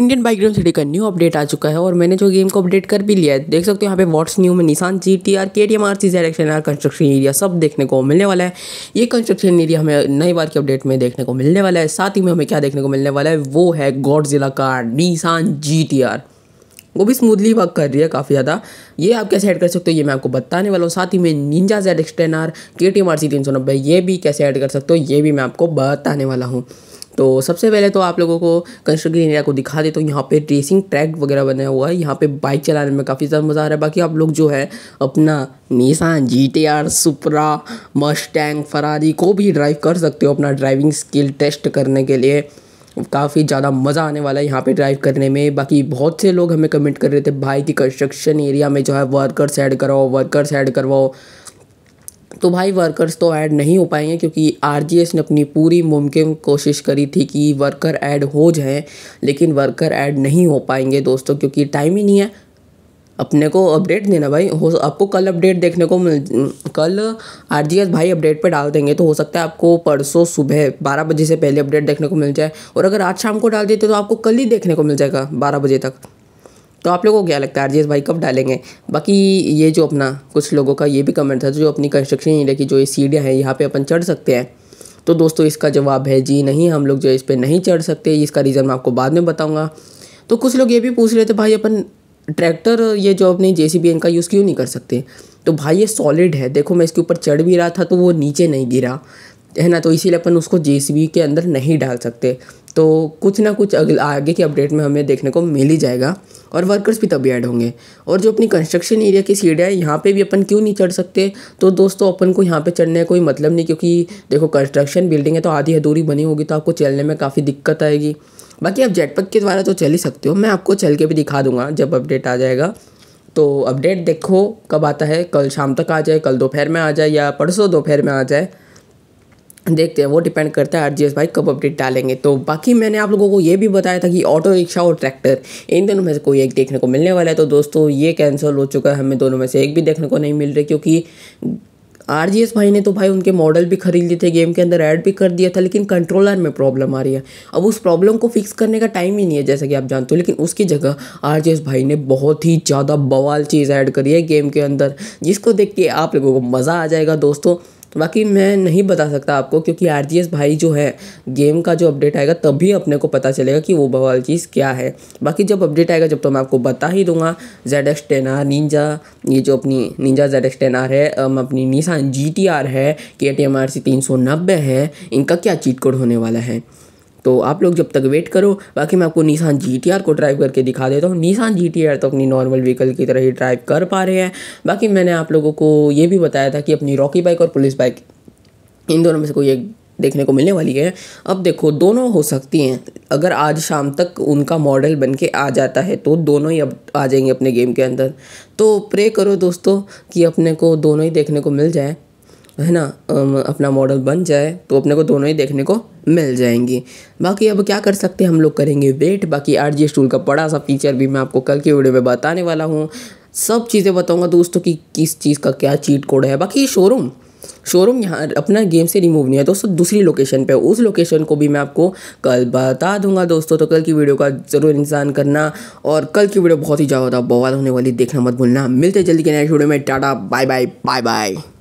Indian bike game city का new update आ चुका है और मैंने जो गेम को अपडेट कर भी लिया है देख सकते हो यहाँ पे वॉट्स न्यू में Nissan G T R K T M R C Z action or construction area सब देखने को मिलने वाला है ये कंस्ट्रक्शन एरिया हमें नई बार के अपडेट में देखने को मिलने वाला है साथ ही में हमें क्या देखने को मिलने वाला है वो है गॉड जिला का निशान जी टी आर वो भी स्मूथली वर्क कर रही है काफ़ी ज़्यादा ये आप कैसे ऐड कर सकते हो ये मैं आपको बताने वाला हूँ साथ ही में Ninja Z X ten R K T M R C तीन सौ नब्बे ये भी कैसे ऐड कर सकते हो ये भी मैं आपको बताने वाला हूँ तो सबसे पहले तो आप लोगों को कंस्ट्रक्शन एरिया को दिखा देता तो हूँ यहाँ पे रेसिंग ट्रैक वगैरह बना हुआ है यहाँ पे बाइक चलाने में काफ़ी ज़्यादा मज़ा आ रहा है बाकी आप लोग जो है अपना Nissan G T R Supra Mustang Ferrari को भी ड्राइव कर सकते हो अपना ड्राइविंग स्किल टेस्ट करने के लिए काफ़ी ज़्यादा मज़ा आने वाला है यहाँ पे ड्राइव करने में बाकी बहुत से लोग हमें कमेंट कर रहे थे भाई की कंस्ट्रक्शन एरिया में जो है वर्कर्स ऐड करवाओ वर्कर्स ऐड करवाओ तो भाई वर्कर्स तो ऐड नहीं हो पाएंगे क्योंकि आर ने अपनी पूरी मुमकिन कोशिश करी थी कि वर्कर ऐड हो जाए लेकिन वर्कर ऐड नहीं हो पाएंगे दोस्तों क्योंकि टाइम ही नहीं है अपने को अपडेट देना भाई हो आपको कल अपडेट देखने को मिल कल आर भाई अपडेट पे डाल देंगे तो हो सकता है आपको परसों सुबह बारह बजे से पहले अपडेट देखने को मिल जाए और अगर आज शाम को डाल देते तो आपको कल ही देखने को मिल जाएगा बारह बजे तक तो आप लोगों को क्या लगता है आरजीएस भाई कब डालेंगे बाकी ये जो अपना कुछ लोगों का ये भी कमेंट था जो अपनी कंस्ट्रक्शन एरिया की जो ये सीढ़ियाँ हैं यहाँ पर अपन चढ़ सकते हैं तो दोस्तों इसका जवाब है जी नहीं हम लोग जो इस पर नहीं चढ़ सकते इसका रीज़न मैं आपको बाद में बताऊँगा तो कुछ लोग ये भी पूछ रहे थे भाई अपन ट्रैक्टर ये जो अपने जे सी का यूज़ क्यों नहीं कर सकते तो भाई ये सॉलिड है देखो मैं इसके ऊपर चढ़ भी रहा था तो वो नीचे नहीं गिरा है ना तो इसीलिए अपन उसको जे के अंदर नहीं डाल सकते तो कुछ ना कुछ अगले आगे के अपडेट में हमें देखने को मिल ही जाएगा और वर्कर्स भी तभी ऐड होंगे और जो अपनी कंस्ट्रक्शन एरिया की सीढ़ियाँ है यहाँ पे भी अपन क्यों नहीं चढ़ सकते तो दोस्तों अपन को यहाँ पे चढ़ने का कोई मतलब नहीं क्योंकि देखो कंस्ट्रक्शन बिल्डिंग है तो आधी अधूरी बनी होगी तो आपको चलने में काफ़ी दिक्कत आएगी बाकी आप जेटपक के द्वारा तो चल ही सकते हो मैं आपको चल के भी दिखा दूंगा जब अपडेट आ जाएगा तो अपडेट देखो कब आता है कल शाम तक आ जाए कल दोपहर में आ जाए या परसों दोपहर में आ जाए देखते हैं वो डिपेंड करता है आर भाई कब अपडेट डालेंगे तो बाकी मैंने आप लोगों को ये भी बताया था कि ऑटो रिक्शा और ट्रैक्टर इन दोनों में से कोई एक देखने को मिलने वाला है तो दोस्तों ये कैंसिल हो चुका है हमें दोनों में से एक भी देखने को नहीं मिल रही क्योंकि आर भाई ने तो भाई उनके मॉडल भी खरीद लिए थे गेम के अंदर ऐड भी कर दिया था लेकिन कंट्रोलर में प्रॉब्लम आ रही है अब उस प्रॉब्लम को फिक्स करने का टाइम ही नहीं है जैसा कि आप जानते हो लेकिन उसकी जगह आर भाई ने बहुत ही ज़्यादा बवाल चीज़ ऐड करी है गेम के अंदर जिसको देख के आप लोगों को मज़ा आ जाएगा दोस्तों तो बाकी मैं नहीं बता सकता आपको क्योंकि आर भाई जो है गेम का जो अपडेट आएगा तभी अपने को पता चलेगा कि वो बवाल चीज़ क्या है बाकी जब अपडेट आएगा जब तो मैं आपको बता ही दूंगा Z X ten R Ninja ये जो अपनी Ninja Z X ten R है अपनी निशान जी टी आर है के टी एम आर सी तीन सौ नब्बे है इनका क्या चीट कोड होने वाला है तो आप लोग जब तक वेट करो बाकी मैं आपको निशान जी को ड्राइव करके दिखा देता हूँ निशान जी तो अपनी नॉर्मल व्हीकल की तरह ही ड्राइव कर पा रहे हैं बाकी मैंने आप लोगों को ये भी बताया था कि अपनी रॉकी बाइक और पुलिस बाइक इन दोनों में से कोई एक देखने को मिलने वाली है अब देखो दोनों हो सकती हैं अगर आज शाम तक उनका मॉडल बन के आ जाता है तो दोनों ही अब आ जाएंगे अपने गेम के अंदर तो प्रे करो दोस्तों कि अपने को दोनों ही देखने को मिल जाए है ना अपना मॉडल बन जाए तो अपने को दोनों ही देखने को मिल जाएंगी बाकी अब क्या कर सकते हैं हम लोग करेंगे वेट बाकी आर जी स्टूल का बड़ा सा फीचर भी मैं आपको कल की वीडियो में बताने वाला हूँ सब चीज़ें बताऊँगा दोस्तों कि किस चीज़ का क्या चीट कोड है बाकी शोरूम शोरूम यहाँ अपना गेम से रिमूव नहीं है दोस्तों दूसरी लोकेशन पे उस लोकेशन को भी मैं आपको कल बता दूंगा दोस्तों तो कल की वीडियो का ज़रूर इंतजार करना और कल की वीडियो बहुत ही ज़्यादा बवाल होने वाली देखना मत भूलना मिलते जल्दी के नेक्स्ट वीडियो में tata bye bye bye bye